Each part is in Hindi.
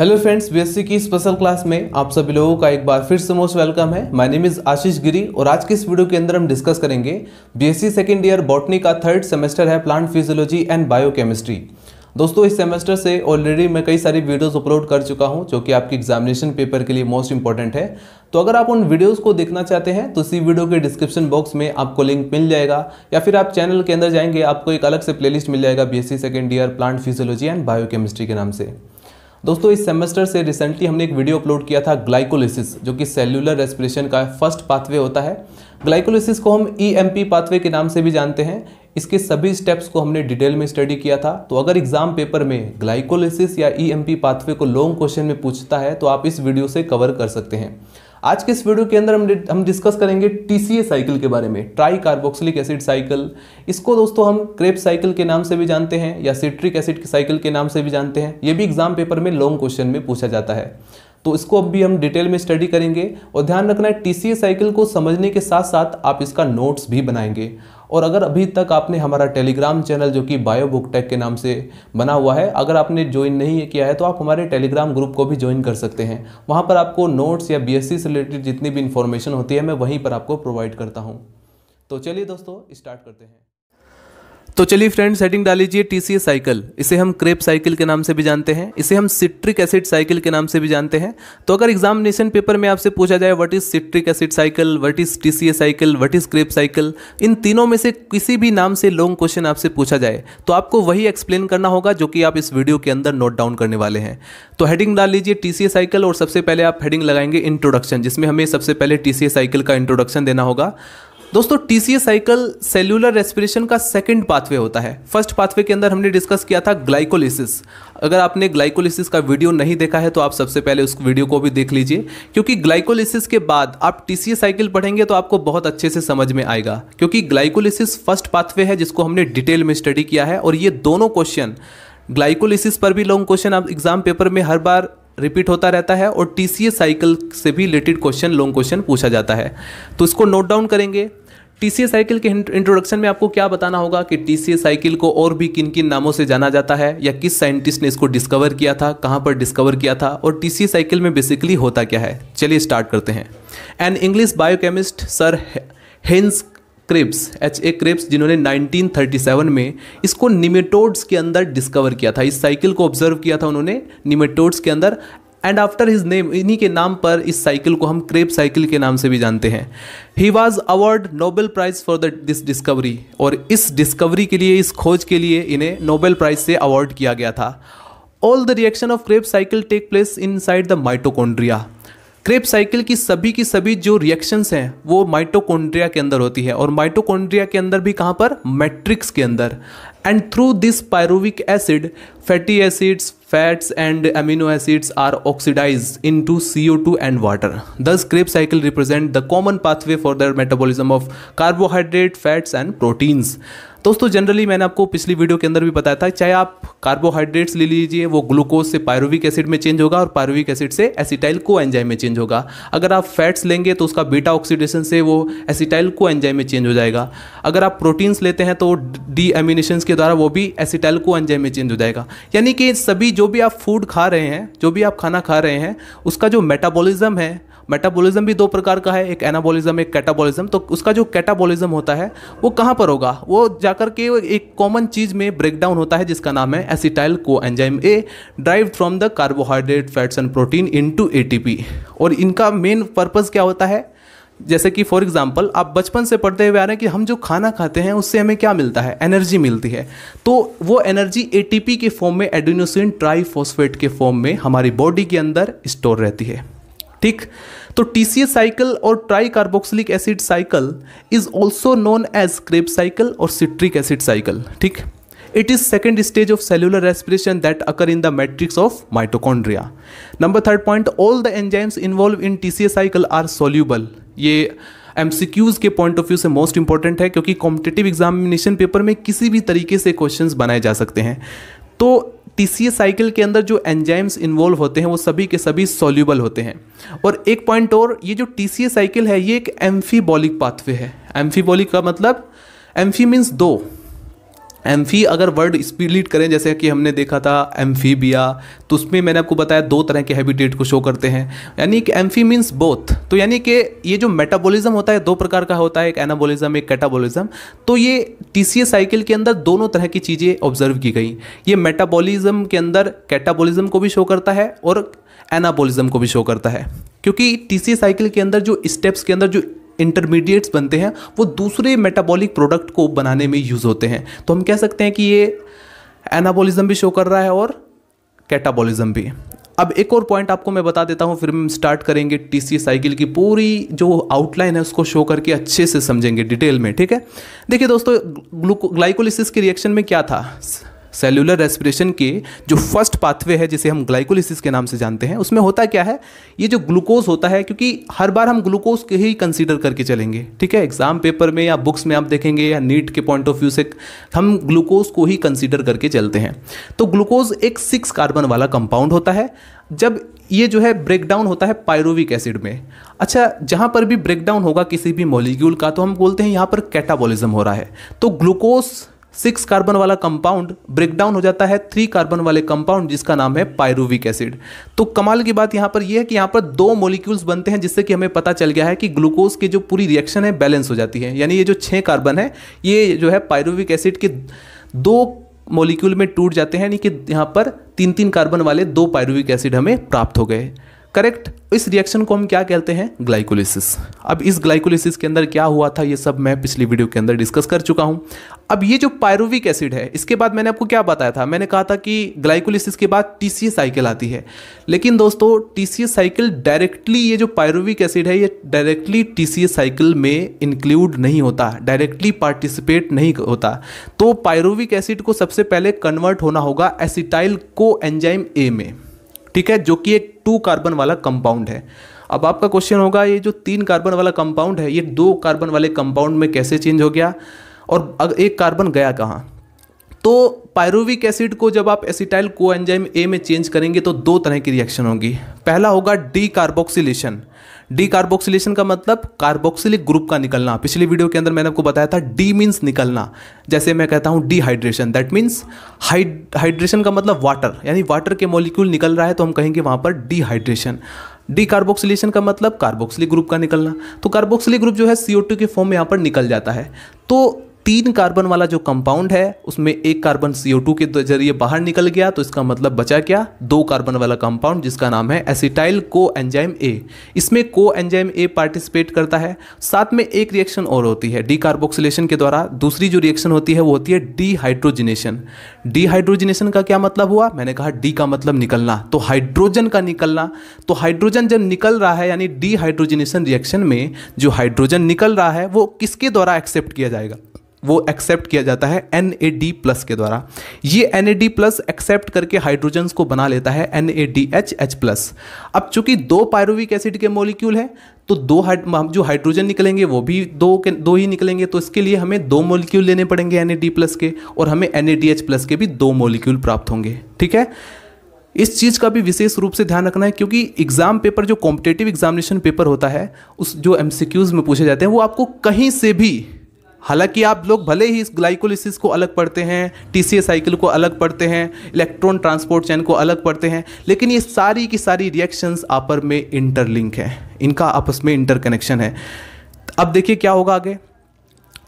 हेलो फ्रेंड्स बीएससी की स्पेशल क्लास में आप सभी लोगों का एक बार फिर से मोस्ट वेलकम है my name is Ashish Giri और आज के इस वीडियो के अंदर हम डिस्कस करेंगे बीएससी सेकेंड ईयर बॉटनी का थर्ड सेमेस्टर है प्लांट फिजियोलॉजी एंड बायोकेमिस्ट्री दोस्तों इस सेमेस्टर से ऑलरेडी मैं कई सारी वीडियोज़ अपलोड कर चुका हूँ जो कि आपकी एग्जामिनेशन पेपर के लिए मोस्ट इंपॉर्टेंट है तो अगर आप उन वीडियोस को देखना चाहते हैं तो इसी वीडियो के डिस्क्रिप्शन बॉक्स में आपको लिंक मिल जाएगा या फिर आप चैनल के अंदर जाएंगे आपको एक अलग से प्लेलिस्ट मिल जाएगा BSc second year plant physiology and biochemistry के नाम से दोस्तों इस सेमेस्टर से रिसेंटली हमने एक वीडियो अपलोड किया था ग्लाइकोलिसिस जो कि सेल्युलर रेस्पिरेशन का फर्स्ट पाथवे होता है ग्लाइकोलिसिस को हम ई e पाथवे के नाम से भी जानते हैं इसके सभी स्टेप्स को हमने डिटेल में स्टडी किया था तो अगर एग्जाम पेपर में ग्लाइकोलिसिस या ई e पाथवे को लॉन्ग क्वेश्चन में पूछता है तो आप इस वीडियो से कवर कर सकते हैं आज के इस वीडियो के अंदर हम हम डिस्कस करेंगे टीसीए साइकिल के बारे में ट्राई कार्बोक्सिलिक एसिड साइकिल इसको दोस्तों हम क्रेप साइकिल के नाम से भी जानते हैं या सिट्रिक एसिड साइकिल के नाम से भी जानते हैं ये भी एग्जाम पेपर में लॉन्ग क्वेश्चन में पूछा जाता है तो इसको अब भी हम डिटेल में स्टडी करेंगे और ध्यान रखना है टी साइकिल को समझने के साथ साथ आप इसका नोट्स भी बनाएंगे और अगर अभी तक आपने हमारा टेलीग्राम चैनल जो कि बायो बुक टेक के नाम से बना हुआ है अगर आपने ज्वाइन नहीं किया है तो आप हमारे टेलीग्राम ग्रुप को भी ज्वाइन कर सकते हैं वहाँ पर आपको नोट्स या बी से रिलेटेड जितनी भी इन्फॉर्मेशन होती है मैं वहीं पर आपको प्रोवाइड करता हूँ तो चलिए दोस्तों स्टार्ट करते हैं तो चलिए फ्रेंड सेटिंग डाल लीजिए टी साइकिल इसे हम क्रेप साइकिल के नाम से भी जानते हैं इसे हम सिट्रिक एसिड साइकिल के नाम से भी जानते हैं तो अगर एग्जामिनेशन पेपर में आपसे पूछा जाए what is citric acid cycle what is T cycle what is Krebs cycle इन तीनों में से किसी भी नाम से लॉन्ग क्वेश्चन आपसे पूछा जाए तो आपको वही एक्सप्लेन करना होगा जो कि आप इस वीडियो के अंदर नोट डाउन करने वाले हैं तो हेडिंग डाल लीजिए टी साइकिल और सबसे पहले आप हेडिंग लगाएंगे इंट्रोडक्शन जिसमें हमें सबसे पहले टी साइकिल का इंट्रोडक्शन देना होगा दोस्तों टी साइकिल सेल्यूलर रेस्पिरेशन का सेकेंड पाथवे होता है फर्स्ट पाथवे के अंदर हमने डिस्कस किया था ग्लाइकोलिसिस अगर आपने ग्लाइकोलिसिस का वीडियो नहीं देखा है तो आप सबसे पहले उस वीडियो को भी देख लीजिए क्योंकि ग्लाइकोलिसिस के बाद आप टी साइकिल पढ़ेंगे तो आपको बहुत अच्छे से समझ में आएगा क्योंकि ग्लाइकोलिसिस फर्स्ट पाथवे है जिसको हमने डिटेल में स्टडी किया है और ये दोनों क्वेश्चन ग्लाइकोलिसिस पर भी लॉन्ग क्वेश्चन आप एग्जाम पेपर में हर बार रिपीट होता रहता है और टी साइकिल से भी रिलेटेड क्वेश्चन लॉन्ग क्वेश्चन पूछा जाता है तो इसको नोट डाउन करेंगे टीसीए साइकिल के इंट्रोडक्शन में आपको क्या बताना होगा कि टीसीए साइकिल को और भी किन किन नामों से जाना जाता है या किस साइंटिस्ट ने इसको डिस्कवर किया था कहाँ पर डिस्कवर किया था और टीसीए साइकिल में बेसिकली होता क्या है चलिए स्टार्ट करते हैं an English biochemist sir Hans Krebs H A Krebs जिन्होंने 1937 में इसको निमेटोड्स के अंदर डिस्कवर किया था इस साइकिल को ऑब्जर्व किया था उन्होंने निमेटोड्स के अंदर एंड आफ्टर हिज नेम इन्हीं के नाम पर इस साइकिल को हम क्रेप साइकिल के नाम से भी जानते हैं he was award Nobel prize for the this discovery और इस डिस्कवरी के लिए इस खोज के लिए इन्हें नोबेल प्राइज़ से अवार्ड किया गया था all the reaction of Krebs cycle take place inside the mitochondria Krebs cycle की सभी की सभी जो रिएक्शंस हैं वो माइटोकॉन्ड्रिया के अंदर होती है और माइटोकॉन्ड्रिया के अंदर भी कहाँ पर मैट्रिक्स के अंदर and through this pyruvic acid fatty acids fats and amino acids are oxidise into C O two and water thus Krebs cycle represent the common pathway for the metabolism of carbohydrate fats and proteins दोस्तों जनरली मैंने आपको पिछली वीडियो के अंदर भी बताया था चाहे आप कार्बोहाइड्रेट्स ले लीजिए वो ग्लूकोज से पायरुविक एसिड में चेंज होगा और पायरुविक एसिड से एसिटाइल को एंजाइम में चेंज होगा अगर आप फैट्स लेंगे तो उसका बीटा ऑक्सीडेशन से वो एसिटाइल को एंजाइम में चेंज हो जाएगा अगर आप प्रोटीन्स लेते हैं तो डी एमिनेशन के द्वारा वो भी एसिटाइल को एंजाइम में चेंज हो जाएगा यानी कि सभी जो भी आप फूड खा रहे हैं जो भी आप खाना खा रहे हैं उसका जो मेटाबॉलिज्म है मेटाबॉलिज्म भी दो प्रकार का है एक एनाबॉलिज्म एक कैटाबॉलिज्म तो उसका जो कैटाबॉलिज्म होता है वो कहाँ पर होगा वो जाकर के एक कॉमन चीज़ में ब्रेकडाउन होता है जिसका नाम है acetyl coenzyme A derive from the carbohydrate fats and protein into और इनका मेन पर्पज़ क्या होता है जैसे कि फॉर एग्जाम्पल आप बचपन से पढ़ते हुए आ रहे हैं कि हम जो खाना खाते हैं उससे हमें क्या मिलता है एनर्जी मिलती है तो वो एनर्जी एटीपी के फॉर्म में एडिनोसिन ट्राईफॉस्फेट के फॉर्म में हमारी बॉडी के अंदर स्टोर रहती है ठीक तो टीसीए साइकिल और tricarboxylic acid cycle is also known as Krebs cycle और सिट्रिक एसिड साइकिल ठीक it is second stage of cellular respiration that occur in the matrix of mitochondria number third point all the enzymes involve in TCA cycle are soluble ये एमसीक्यूज के पॉइंट ऑफ व्यू से मोस्ट इंपॉर्टेंट है क्योंकि कॉम्पिटेटिव एग्जामिनेशन पेपर में किसी भी तरीके से क्वेश्चन बनाए जा सकते हैं तो टीसीए साइकिल के अंदर जो एंजाइम्स इन्वॉल्व होते हैं वो सभी के सभी सोल्यूबल होते हैं और एक पॉइंट और ये जो टीसीए साइकिल है ये एक एम्फीबॉलिक पाथवे है एम्फीबॉलिक का मतलब एम्फी मीन्स दो फी अगर वर्ड स्पिलिट करें जैसे कि हमने देखा था बिया तो उसमें मैंने आपको बताया दो तरह के हैबिटेट को शो करते हैं यानी कि एम फी मीन्स बोथ तो यानी कि ये जो मेटाबॉलिज्म होता है दो प्रकार का होता है एक एनाबोलिज्म एक कैटाबॉलिज्म तो ये टी सी साइकिल के अंदर दोनों तरह की चीज़ें ऑब्जर्व की गई ये मेटाबॉलिज्म के अंदर कैटाबॉलिज्म को भी शो करता है और एनाबोलिज्म को भी शो करता है क्योंकि टी सी साइकिल के अंदर जो स्टेप्स के अंदर जो इंटरमीडिएट्स बनते हैं वो दूसरे मेटाबॉलिक प्रोडक्ट को बनाने में यूज़ होते हैं तो हम कह सकते हैं कि ये एनाबॉलिज्म भी शो कर रहा है और कैटाबॉलिज्म भी अब एक और पॉइंट आपको मैं बता देता हूँ फिर हम स्टार्ट करेंगे टी सी साइकिल की पूरी जो आउटलाइन है उसको शो करके अच्छे से समझेंगे डिटेल में ठीक है देखिए दोस्तों ग्लाइकोलिसिस के रिएक्शन में क्या था सेलुलर रेस्पिरेशन के जो फर्स्ट पाथवे है जिसे हम ग्लाइकोलिसिस के नाम से जानते हैं उसमें होता क्या है ये जो ग्लूकोज होता है क्योंकि हर बार हम ग्लूकोज के ही कंसीडर करके चलेंगे ठीक है एग्जाम पेपर में या बुक्स में आप देखेंगे या नीट के पॉइंट ऑफ व्यू से हम ग्लूकोज को ही कंसिडर करके चलते हैं तो ग्लूकोज एक सिक्स कार्बन वाला कंपाउंड होता है जब ये जो है ब्रेकडाउन होता है पायरोविक एसिड में अच्छा जहाँ पर भी ब्रेकडाउन होगा किसी भी मॉलिक्यूल का तो हम बोलते हैं यहाँ पर कैटाबॉलिज्म हो रहा है तो ग्लूकोज सिक्स कार्बन वाला कंपाउंड ब्रेकडाउन हो जाता है थ्री कार्बन वाले कंपाउंड जिसका नाम है पायरूविक एसिड तो कमाल की बात यहाँ पर यह है कि यहाँ पर दो मोलिक्यूल्स बनते हैं जिससे कि हमें पता चल गया है कि ग्लूकोज की जो पूरी रिएक्शन है बैलेंस हो जाती है यानी ये जो छः कार्बन है ये जो है पायरूविक एसिड के दो मोलिक्यूल में टूट जाते हैं यानी कि यहाँ पर तीन तीन कार्बन वाले दो पायरूविक एसिड हमें प्राप्त हो गए करेक्ट इस रिएक्शन को हम क्या कहते हैं ग्लाइकोलिसिस अब इस ग्लाइकोलिसिस के अंदर क्या हुआ था ये सब मैं पिछली वीडियो के अंदर डिस्कस कर चुका हूँ अब ये जो पायरुविक एसिड है इसके बाद मैंने आपको क्या बताया था मैंने कहा था कि ग्लाइकोलिसिस के बाद टी साइकिल आती है लेकिन दोस्तों टी साइकिल डायरेक्टली ये जो पायरुविक एसिड है ये डायरेक्टली टी साइकिल में इंक्लूड नहीं होता डायरेक्टली पार्टिसिपेट नहीं होता तो पायरुविक एसिड को सबसे पहले कन्वर्ट होना होगा एसिटाइल को एंजाइम ए में ठीक है जो कि एक टू कार्बन वाला कंपाउंड है अब आपका क्वेश्चन होगा ये जो तीन कार्बन वाला कंपाउंड है ये दो कार्बन वाले कंपाउंड में कैसे चेंज हो गया और एक कार्बन गया कहाँ तो पायरुविक एसिड को जब आप एसिटाइल को एंजाइम ए में चेंज करेंगे तो दो तरह की रिएक्शन होगी पहला होगा डी कार्बोक्सिलेशन डी कार्बोक्सिलेशन का मतलब कार्बोक्सिलिक ग्रुप का निकलना पिछली वीडियो के अंदर मैंने आपको बताया था डी मीन्स निकलना जैसे मैं कहता हूँ डीहाइड्रेशन दैट मीन्स हाइड्रेशन का मतलब वाटर यानी वाटर के मॉलिक्यूल निकल रहा है तो हम कहेंगे वहाँ पर डीहाइड्रेशन डी कार्बोक्सिलेशन का मतलब कार्बोक्सिलिक ग्रुप का निकलना तो कार्बोक्सिलिक ग्रुप जो है सी के फॉर्म में यहाँ पर निकल जाता है तो तीन कार्बन वाला जो कंपाउंड है उसमें एक कार्बन CO2 के जरिए बाहर निकल गया तो इसका मतलब बचा क्या दो कार्बन वाला कंपाउंड जिसका नाम है एसिटाइल को एंजाइम ए इसमें को एंजाइम ए पार्टिसिपेट करता है साथ में एक रिएक्शन और होती है डीकार्बोक्सिलेशन के द्वारा दूसरी जो रिएक्शन होती है वो होती है डीहाइड्रोजिनेशन डीहाइड्रोजिनेशन का क्या मतलब हुआ मैंने कहा डी का मतलब निकलना तो हाइड्रोजन का निकलना तो हाइड्रोजन जब निकल रहा है यानी डीहाइड्रोजिनेशन रिएक्शन में जो हाइड्रोजन निकल रहा है वो किसके द्वारा एक्सेप्ट किया जाएगा वो एक्सेप्ट किया जाता है एन ए डी प्लस के द्वारा ये N A D plus accept करके हाइड्रोजन को बना लेता है N A D H H plus अब चूंकि दो पायरुविक एसिड के मोलिक्यूल है तो दो जो हाइड्रोजन निकलेंगे वो भी दो के दो ही निकलेंगे तो इसके लिए हमें दो मोलिक्यूल लेने पड़ेंगे एन ए डी प्लस के और हमें N A D H plus के भी दो मोलिक्यूल प्राप्त होंगे ठीक है इस चीज़ का भी विशेष रूप से ध्यान रखना है क्योंकि एग्ज़ाम पेपर जो कॉम्पिटेटिव एग्जामिनेशन पेपर होता है उस जो एम में पूछे जाते हैं वो आपको कहीं से भी हालांकि आप लोग भले ही इस ग्लाइकोलिसिस को अलग पढ़ते हैं टी साइकिल को अलग पढ़ते हैं इलेक्ट्रॉन ट्रांसपोर्ट चैन को अलग पढ़ते हैं लेकिन ये सारी की सारी रिएक्शंस आपस में इंटरलिंक हैं इनका आपस में इंटरकनेक्शन है अब देखिए क्या होगा आगे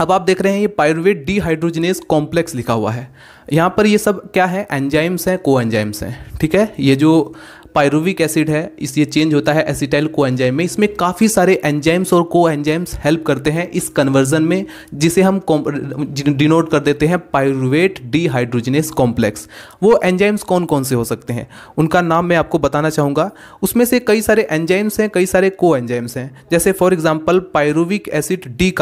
अब आप देख रहे हैं ये पायरवेट डीहाइड्रोजनेस कॉम्प्लेक्स लिखा हुआ है यहाँ पर ये सब क्या है एंजाइम्स हैं को एंजाइम्स हैं ठीक है ये जो पायरुविक एसिड है इस ये चेंज होता है एसिटाइल को एंजाइम में इसमें काफ़ी सारे एंजाइम्स और को एंजाइम्स हेल्प करते हैं इस कन्वर्जन में जिसे हम डिनोट कर देते हैं पायरुवेट डीहाइड्रोजनेस कॉम्प्लेक्स वो एंजाइम्स कौन कौन से हो सकते हैं उनका नाम मैं आपको बताना चाहूँगा उसमें से कई सारे एंजाइम्स हैं कई सारे को एंजाइम्स हैं जैसे for example pyruvic acid D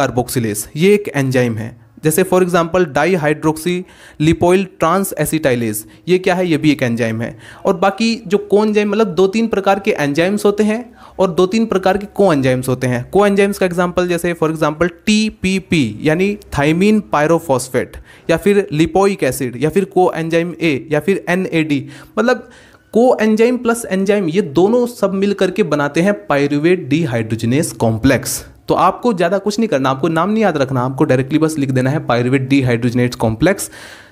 ये एक एंजाइम है जैसे for example di hydroxy lipoyl trans acetylase ये क्या है ये भी एक एंजाइम है और बाकी जो को एंजाइम मतलब दो तीन प्रकार के एंजाइम्स होते हैं और दो तीन प्रकार के को एंजाइम्स होते हैं को एंजाइम्स का एग्जाम्पल जैसे for example T P P यानी थाइमीन पायरोफॉस्फेट या फिर लिपोइक एसिड या फिर को एंजाइम ए या फिर एन ए डी मतलब को एंजाइम प्लस एंजाइम ये दोनों सब मिल करके बनाते हैं पायरुवेट डीहाइड्रोजनेस कॉम्प्लेक्स तो आपको ज़्यादा कुछ नहीं करना आपको नाम नहीं याद रखना आपको डायरेक्टली बस लिख देना है डी डीहाइड्रोजनेट कॉम्प्लेक्स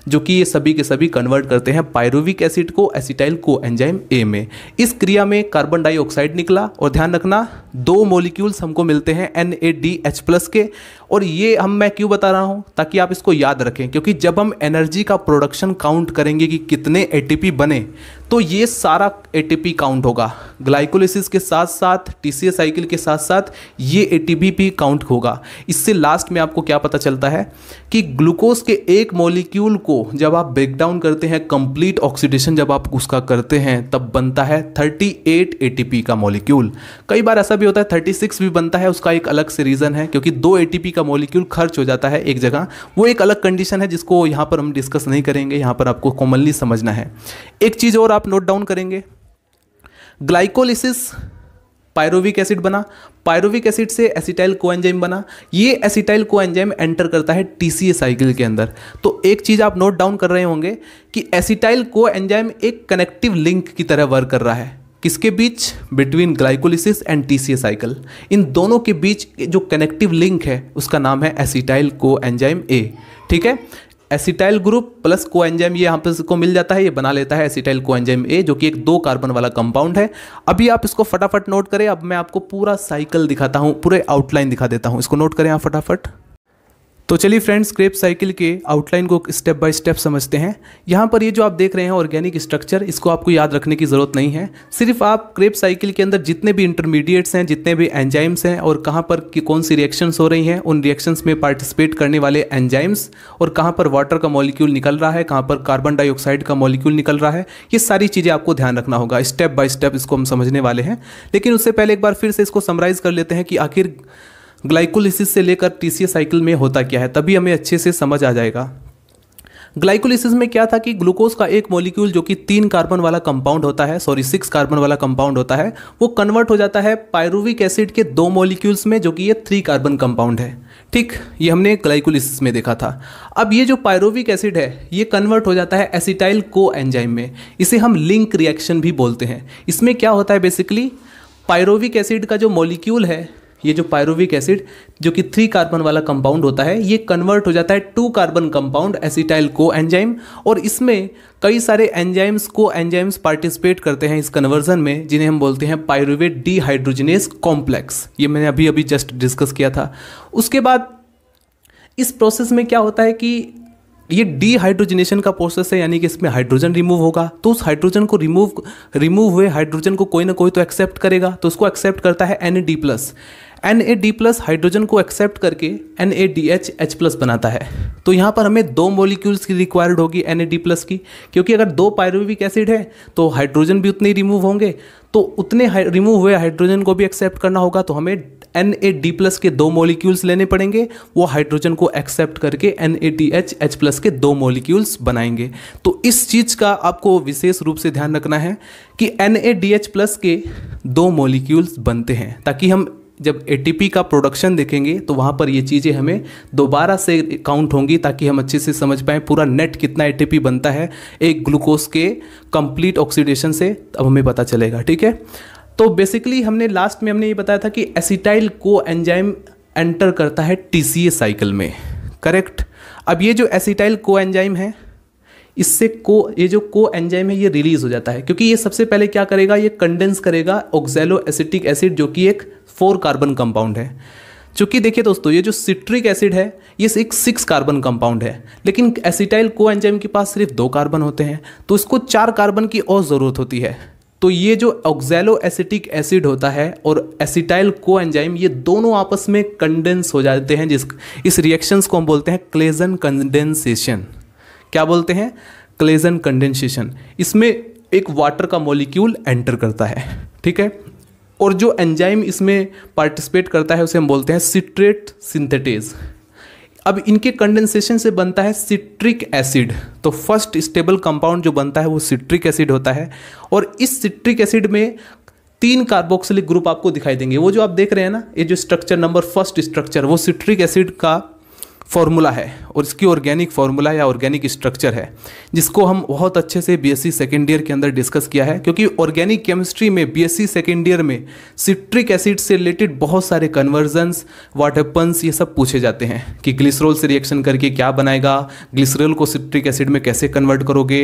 जो कि ये सभी के सभी कन्वर्ट करते हैं पायरुविक एसिड को एसिटाइल को एंजाइम ए में इस क्रिया में कार्बन डाइऑक्साइड निकला और ध्यान रखना दो मोलिक्यूल्स हमको मिलते हैं N A D H plus के और ये हम मैं क्यों बता रहा हूँ ताकि आप इसको याद रखें क्योंकि जब हम एनर्जी का प्रोडक्शन काउंट करेंगे कि कितने ए बने तो ये सारा ए काउंट होगा ग्लाइकोलिसिस के साथ साथ टी सी साइकिल के साथ साथ ये ए भी काउंट होगा इससे लास्ट में आपको क्या पता चलता है कि ग्लूकोज के एक मोलिक्यूल को जब आप ब्रेक डाउन करते हैं कंप्लीट ऑक्सीडेशन जब आप उसका करते हैं तब बनता है 38 एटीपी का मॉलिक्यूल कई बार ऐसा भी होता है 36 भी बनता है उसका एक अलग से रीज़न है क्योंकि दो एटीपी का मॉलिक्यूल खर्च हो जाता है एक जगह वो एक अलग कंडीशन है जिसको यहाँ पर हम डिस्कस नहीं करेंगे यहाँ पर आपको कॉमनली समझना है एक चीज़ और आप नोट डाउन करेंगे ग्लाइकोलिसिस पायरोविक एसिड बना पायरोविक एसिड से एसिटाइल कोएंजाइम बना ये एसिटाइल कोएंजाइम एंटर करता है टीसीए साइकिल के अंदर तो एक चीज़ आप नोट डाउन कर रहे होंगे कि एसिटाइल कोएंजाइम एक कनेक्टिव लिंक की तरह वर्क कर रहा है किसके बीच between glycolysis and TCA cycle इन दोनों के बीच जो कनेक्टिव लिंक है उसका नाम है एसिटाइल को एंजाइम ए ठीक है एसिटाइल ग्रुप प्लस कोएंजाइम ये पर इसको मिल जाता है ये बना लेता है एसिटाइल कोएंजाइम ए जो कि एक दो कार्बन वाला कंपाउंड है अभी आप इसको फटाफट नोट करें अब मैं आपको पूरा साइकिल दिखाता हूँ पूरे आउटलाइन दिखा देता हूँ इसको नोट करें आप फटाफट तो चलिए फ्रेंड्स क्रेप साइकिल के आउटलाइन को स्टेप बाय स्टेप समझते हैं यहाँ पर ये जो आप देख रहे हैं ऑर्गेनिक स्ट्रक्चर इसको आपको याद रखने की ज़रूरत नहीं है सिर्फ आप क्रेप साइकिल के अंदर जितने भी इंटरमीडिएट्स हैं जितने भी एंजाइम्स हैं और कहाँ पर कि कौन सी रिएक्शंस हो रही हैं उन रिएक्शंस में पार्टिसिपेट करने वाले एंजाइम्स और कहाँ पर वाटर का मॉलिक्यूल निकल रहा है कहाँ पर कार्बन डाइऑक्साइड का मॉलिक्यूल निकल रहा है ये सारी चीज़ें आपको ध्यान रखना होगा स्टेप बाय स्टेप इसको हम समझने वाले हैं लेकिन उससे पहले एक बार फिर से इसको समराइज़ कर लेते हैं कि आखिर ग्लाइकोलिसिस से लेकर टीसीए साइकिल में होता क्या है तभी हमें अच्छे से समझ आ जाएगा ग्लाइकोलिसिस में क्या था कि ग्लूकोज का एक मॉलिक्यूल जो कि तीन कार्बन वाला कंपाउंड होता है सॉरी सिक्स कार्बन वाला कंपाउंड होता है वो कन्वर्ट हो जाता है पायरुविक एसिड के दो मॉलिक्यूल्स में जो कि ये थ्री कार्बन कंपाउंड है ठीक ये हमने ग्लाइकोलिसिस में देखा था अब ये जो पायरुविक एसिड है ये कन्वर्ट हो जाता है एसिटाइल को एंजाइम में इसे हम लिंक रिएक्शन भी बोलते हैं इसमें क्या होता है बेसिकली पायरोविक एसिड का जो मॉलिक्यूल है ये जो पायरुविक एसिड जो कि थ्री कार्बन वाला कंपाउंड होता है ये कन्वर्ट हो जाता है two carbon compound acetyl coenzyme और इसमें कई सारे एंजाइम्स को एंजाइम्स पार्टिसिपेट करते हैं इस कन्वर्जन में जिन्हें हम बोलते हैं पायरुवेट डीहाइड्रोजिनेस कॉम्प्लेक्स ये मैंने अभी अभी जस्ट डिस्कस किया था उसके बाद इस प्रोसेस में क्या होता है कि ये डीहाइड्रोजनेशन का प्रोसेस है यानी कि इसमें हाइड्रोजन रिमूव होगा तो उस हाइड्रोजन को रिमूव रिमूव हुए हाइड्रोजन को कोई ना कोई तो एक्सेप्ट करेगा तो उसको एक्सेप्ट करता है N plus N A D plus hydrogen को एक्सेप्ट करके N A D H H plus बनाता है तो यहाँ पर हमें दो मोलिक्यूल्स की रिक्वायर्ड होगी एन ए डी प्लस की क्योंकि अगर दो पायरुविक एसिड है तो हाइड्रोजन भी उतने रिमूव होंगे तो उतने रिमूव हुए हाइड्रोजन को भी एक्सेप्ट करना होगा तो हमें एन ए डी प्लस के दो मोलिक्यूल्स लेने पड़ेंगे वो हाइड्रोजन को एक्सेप्ट करके N A D H H plus के दो मोलिक्यूल्स बनाएंगे तो इस चीज़ का आपको विशेष रूप से ध्यान रखना है कि N A D H plus के दो मोलिक्यूल्स बनते हैं ताकि हम जब ए का प्रोडक्शन देखेंगे तो वहाँ पर ये चीज़ें हमें दोबारा से काउंट होंगी ताकि हम अच्छे से समझ पाएँ पूरा नेट कितना ए बनता है एक ग्लूकोज के कंप्लीट ऑक्सीडेशन से अब हमें पता चलेगा ठीक है तो बेसिकली हमने लास्ट में हमने ये बताया था कि एसिटाइल को एंजाइम एंटर करता है टी साइकिल में करेक्ट अब ये जो एसिटाइल को एंजाइम है इससे को ये जो को एंजाइम है ये रिलीज हो जाता है क्योंकि ये सबसे पहले क्या करेगा ये कंडेंस करेगा ऑक्जेलो एसिटिक एसिड जो कि एक फोर कार्बन कंपाउंड है चूंकि देखिए दोस्तों ये जो सिट्रिक एसिड है ये एक सिक्स कार्बन कंपाउंड है लेकिन एसिटाइल को एंजाइम के पास सिर्फ दो कार्बन होते हैं तो इसको चार कार्बन की और ज़रूरत होती है तो ये जो ऑक्जेलो एसिटिक एसिड होता है और एसिटाइल को एंजाइम ये दोनों आपस में कंडेंस हो जाते हैं जिस इस रिएक्शंस को हम बोलते हैं क्लेजन कंडेंसेशन क्या बोलते हैं क्लेजन कंडेंसेशन इसमें एक वाटर का मॉलिक्यूल एंटर करता है ठीक है और जो एंजाइम इसमें पार्टिसिपेट करता है उसे हम बोलते हैं सिट्रेट सिंथेटेज अब इनके कंडेंसेशन से बनता है सिट्रिक एसिड तो फर्स्ट स्टेबल कंपाउंड जो बनता है वो सिट्रिक एसिड होता है और इस सिट्रिक एसिड में तीन कार्बोक्सिलिक ग्रुप आपको दिखाई देंगे वो जो आप देख रहे हैं ना ये जो स्ट्रक्चर नंबर फर्स्ट स्ट्रक्चर वो सिट्रिक एसिड का फॉर्मूला है और इसकी ऑर्गेनिक फार्मूला या ऑर्गेनिक स्ट्रक्चर है जिसको हम बहुत अच्छे से B S C second year के अंदर डिस्कस किया है क्योंकि ऑर्गेनिक केमिस्ट्री में B S C second year में सिट्रिक एसिड से रिलेटेड बहुत सारे कन्वर्जन्स वाटरपन्स ये सब पूछे जाते हैं कि ग्लिसरोल से रिएक्शन करके क्या बनाएगा ग्लिसरोल को सिट्रिक एसिड में कैसे कन्वर्ट करोगे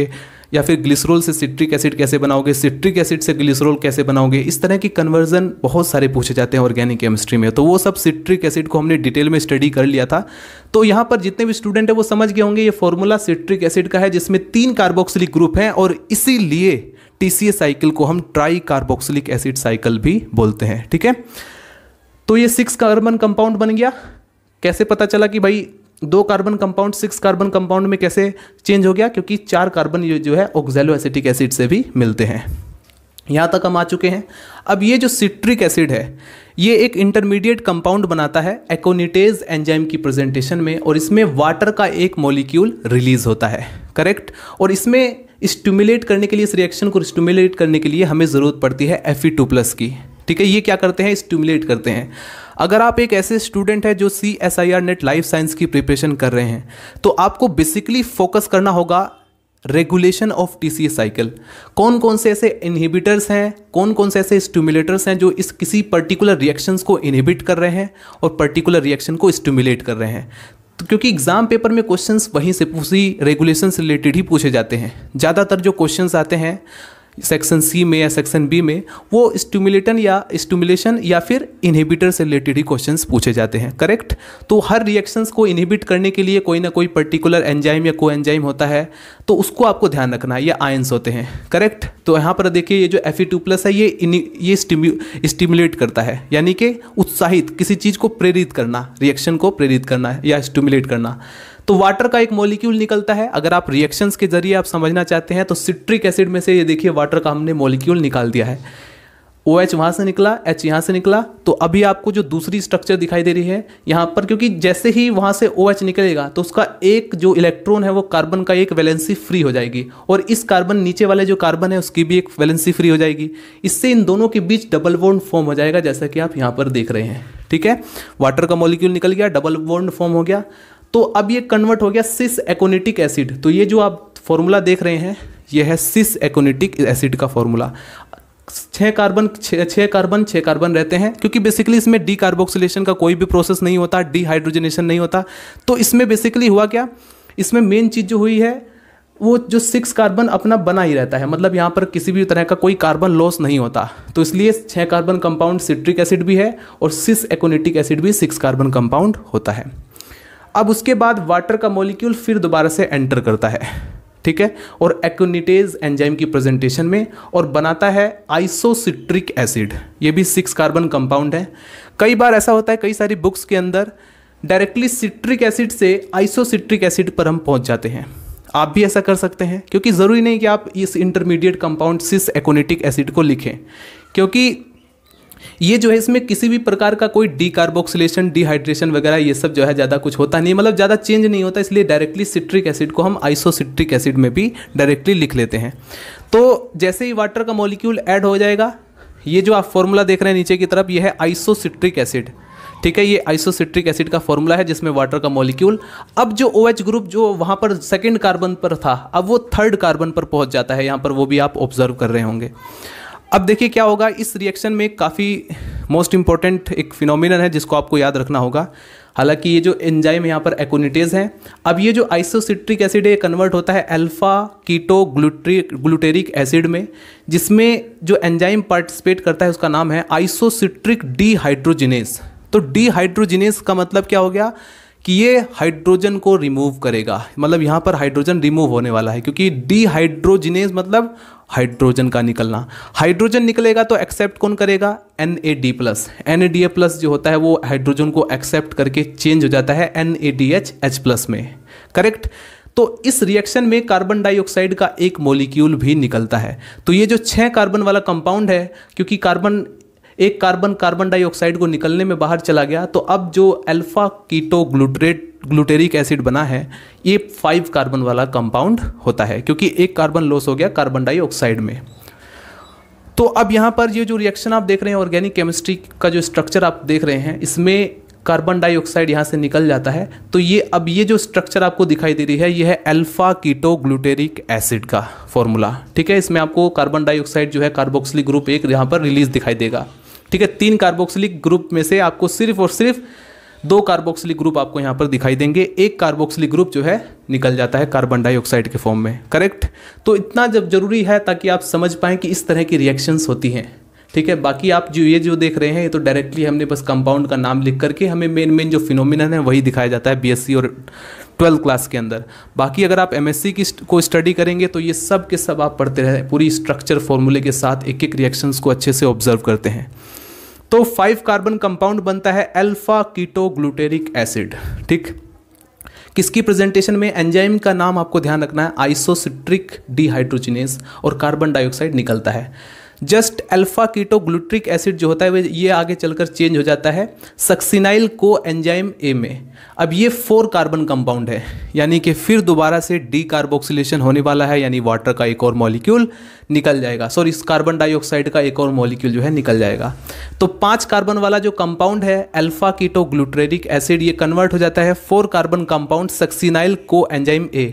या फिर ग्लिसरोल से सिट्रिक एसिड कैसे बनाओगे सिट्रिक एसिड से ग्लिसरोल कैसे बनाओगे इस तरह के कन्वर्जन बहुत सारे पूछे जाते हैं ऑर्गेनिक केमिस्ट्री में तो वो सब सिट्रिक एसिड को हमने डिटेल में स्टडी कर लिया था तो यहाँ पर जितने भी स्टूडेंट हैं वो समझ गए होंगे ये फॉर्मूला सिट्रिक एसिड का है जिसमें तीन कार्बोक्सिलिक ग्रुप हैं और इसीलिए टी साइकिल को हम ट्राई कार्बोक्सिलिक एसिड साइकिल भी बोलते हैं ठीक है तो ये सिक्स कार्बन कंपाउंड बन गया कैसे पता चला कि भाई दो carbon compound six carbon compound में कैसे चेंज हो गया क्योंकि चार कार्बन जो है ऑक्जेलो एसिटिक एसिड से भी मिलते हैं यहाँ तक हम आ चुके हैं अब ये जो सिट्रिक एसिड है ये एक इंटरमीडिएट कंपाउंड बनाता है एकोनिटेज एंजाइम की प्रेजेंटेशन में और इसमें वाटर का एक मॉलिक्यूल रिलीज होता है करेक्ट और इसमें स्टूमुलेट करने के लिए इस रिएक्शन को स्टूमुलेट करने के लिए हमें ज़रूरत पड़ती है एफ टू प्लस की ठीक है ये क्या करते हैं स्टूमुलेट करते हैं अगर आप एक ऐसे स्टूडेंट हैं जो C S I R NET life science की प्रिपरेशन कर रहे हैं तो आपको बेसिकली फोकस करना होगा regulation of T C cycle कौन कौन से ऐसे इनहिबिटर्स हैं कौन कौन से ऐसे स्टूमुलेटर्स हैं जो इस किसी पर्टिकुलर रिएक्शंस को इनहिबिट कर रहे हैं और पर्टिकुलर रिएक्शन को स्टिमुलेट कर रहे हैं तो क्योंकि एग्ज़ाम पेपर में क्वेश्चंस वहीं से उसी रेगुलेशन से रिलेटेड ही पूछे जाते हैं ज़्यादातर जो क्वेश्चंस आते हैं सेक्शन सी में या सेक्शन बी में वो स्टूमुलेटन या स्टूमुलेशन या फिर इनहिबिटर से रिलेटेड ही क्वेश्चंस पूछे जाते हैं करेक्ट तो हर रिएक्शंस को इनहिबिट करने के लिए कोई ना कोई पर्टिकुलर एंजाइम या को एंजाइम होता है तो उसको आपको ध्यान रखना है ये आयंस होते हैं करेक्ट तो यहाँ पर देखिए ये जो एफ प्लस है ये ये स्टिमुलेट करता है यानी कि उत्साहित किसी चीज़ को प्रेरित करना रिएक्शन को प्रेरित करना या स्टिमुलेट करना तो वाटर का एक मोलिक्यूल निकलता है अगर आप रिएक्शंस के जरिए आप समझना चाहते हैं तो सिट्रिक एसिड में से ये देखिए वाटर का हमने मोलिक्यूल निकाल दिया है ओ एच वहाँ से निकला एच यहाँ से निकला तो अभी आपको जो दूसरी स्ट्रक्चर दिखाई दे रही है यहाँ पर क्योंकि जैसे ही वहाँ से ओ एच निकलेगा तो उसका एक जो इलेक्ट्रॉन है वो कार्बन का एक वैलेंसी फ्री हो जाएगी और इस कार्बन नीचे वाले जो कार्बन है उसकी भी एक वैलेंसी फ्री हो जाएगी इससे इन दोनों के बीच डबल बोन्ड फॉर्म हो जाएगा जैसा कि आप यहाँ पर देख रहे हैं ठीक है वाटर का मॉलिक्यूल निकल गया डबल बोन्ड फॉर्म हो गया तो अब ये कन्वर्ट हो गया सिस एकोनेटिक एसिड तो ये जो आप फॉर्मूला देख रहे हैं ये है सिस एकोनेटिक एसिड का फॉर्मूला छः कार्बन छः कार्बन छः कार्बन रहते हैं क्योंकि बेसिकली इसमें डी कार्बोक्सिलेशन का कोई भी प्रोसेस नहीं होता डीहाइड्रोजनेशन नहीं होता तो इसमें बेसिकली हुआ क्या इसमें मेन चीज़ जो हुई है वो जो सिक्स कार्बन अपना बना ही रहता है मतलब यहाँ पर किसी भी तरह का कोई कार्बन लॉस नहीं होता तो इसलिए छः कार्बन कंपाउंड सिट्रिक एसिड भी है और सिस एकोनेटिक एसिड भी सिक्स कार्बन कंपाउंड होता है अब उसके बाद वाटर का मॉलिक्यूल फिर दोबारा से एंटर करता है ठीक है और एक्निटेज एंजाइम की प्रेजेंटेशन में और बनाता है आइसोसिट्रिक एसिड ये भी सिक्स कार्बन कंपाउंड है कई बार ऐसा होता है कई सारी बुक्स के अंदर डायरेक्टली सिट्रिक एसिड से आइसोसिट्रिक एसिड पर हम पहुंच जाते हैं आप भी ऐसा कर सकते हैं क्योंकि ज़रूरी नहीं कि आप इस intermediate compound cis aconitic acid को लिखें क्योंकि ये जो है इसमें किसी भी प्रकार का कोई डीकार्बोक्सिलेशन डिहाइड्रेशन वगैरह ये सब जो है ज़्यादा कुछ होता नहीं मतलब ज़्यादा चेंज नहीं होता इसलिए डायरेक्टली सिट्रिक एसिड को हम आइसोसिट्रिक एसिड में भी डायरेक्टली लिख लेते हैं तो जैसे ही वाटर का मॉलिक्यूल ऐड हो जाएगा ये जो आप फॉर्मूला देख रहे हैं नीचे की तरफ ये है आइसोसिट्रिक एसिड ठीक है ये आइसोसिट्रिक एसिड का फॉर्मूला है जिसमें वाटर का मॉलिक्यूल अब जो ओ OH ग्रुप जो वहाँ पर सेकेंड कार्बन पर था अब वो थर्ड कार्बन पर पहुँच जाता है यहाँ पर वो भी आप ऑब्जर्व कर रहे होंगे अब देखिए क्या होगा इस रिएक्शन में काफ़ी मोस्ट इम्पॉर्टेंट एक फिनोमिनन है जिसको आपको याद रखना होगा हालांकि ये जो एंजाइम यहाँ पर एकोनिटेज है अब ये जो आइसोसिट्रिक एसिड है कन्वर्ट होता है alpha keto glutaric glutaric acid में जिसमें जो एंजाइम पार्टिसिपेट करता है उसका नाम है आइसोसिट्रिक डीहाइड्रोजिनेस तो डीहाइड्रोजिनेस का मतलब क्या हो गया कि ये हाइड्रोजन को रिमूव करेगा मतलब यहाँ पर हाइड्रोजन रिमूव होने वाला है क्योंकि डीहाइड्रोजिनेज मतलब हाइड्रोजन का निकलना हाइड्रोजन निकलेगा तो एक्सेप्ट कौन करेगा N A D plus N A D A plus जो होता है वो हाइड्रोजन को एक्सेप्ट करके चेंज हो जाता है N A D H H plus में करेक्ट तो इस रिएक्शन में कार्बन डाइऑक्साइड का एक मॉलिक्यूल भी निकलता है तो ये जो छह कार्बन वाला कंपाउंड है क्योंकि कार्बन एक कार्बन कार्बन डाइऑक्साइड को निकलने में बाहर चला गया तो अब जो alpha keto glutarate glutaric acid बना है ये फाइव कार्बन वाला कंपाउंड होता है क्योंकि एक कार्बन लॉस हो गया कार्बन डाइऑक्साइड में तो अब यहाँ पर ये जो रिएक्शन आप देख रहे हैं ऑर्गेनिक केमिस्ट्री का जो स्ट्रक्चर आप देख रहे हैं इसमें कार्बन डाइऑक्साइड यहाँ से निकल जाता है तो ये अब ये जो स्ट्रक्चर आपको दिखाई दे रही है ये है अल्फा कीटो ग्लूटेरिक एसिड का फॉर्मूला ठीक है इसमें आपको कार्बन डाइऑक्साइड जो है कार्बोक्सिलिक ग्रुप एक यहाँ पर रिलीज दिखाई देगा ठीक है तीन कार्बोक्सिलिक ग्रुप में से आपको सिर्फ और सिर्फ दो कार्बोक्सिलिक ग्रुप आपको यहाँ पर दिखाई देंगे एक कार्बोक्सिलिक ग्रुप जो है निकल जाता है कार्बन डाइऑक्साइड के फॉर्म में करेक्ट तो इतना जब जरूरी है ताकि आप समझ पाएँ कि इस तरह की रिएक्शंस होती हैं ठीक है बाकी आप जो ये जो देख रहे हैं ये तो डायरेक्टली हमने बस कंपाउंड का नाम लिख करके हमें मेन मेन जो फिनोमिन है वही दिखाया जाता है बी और ट्वेल्थ क्लास के अंदर बाकी अगर आप एम की को स्टडी करेंगे तो ये सब के सब आप पढ़ते रहें पूरी स्ट्रक्चर फॉर्मूले के साथ एक एक रिएक्शंस को अच्छे से ऑब्जर्व करते हैं तो फाइव कार्बन कंपाउंड बनता है अल्फा कीटो ग्लूटेरिक एसिड ठीक किसकी प्रेजेंटेशन में एंजाइम का नाम आपको ध्यान रखना है आइसोसिट्रिक डिहाइड्रोजिनेस और कार्बन डाइऑक्साइड निकलता है just alpha keto glutaric acid जो होता है ये आगे चलकर चेंज हो जाता है सक्सिनाइल को एंजाइम ए में अब ये फोर कार्बन कंपाउंड है यानी कि फिर दोबारा से डी कार्बोक्सिलेशन होने वाला है यानी वाटर का एक और मॉलिक्यूल निकल जाएगा सॉरी इस कार्बन डाइऑक्साइड का एक और मॉलिक्यूल जो है निकल जाएगा तो पांच कार्बन वाला जो कंपाउंड है अल्फा कीटो ग्लूट्रेरिक एसिड ये कन्वर्ट हो जाता है four carbon compound succinyl coenzyme A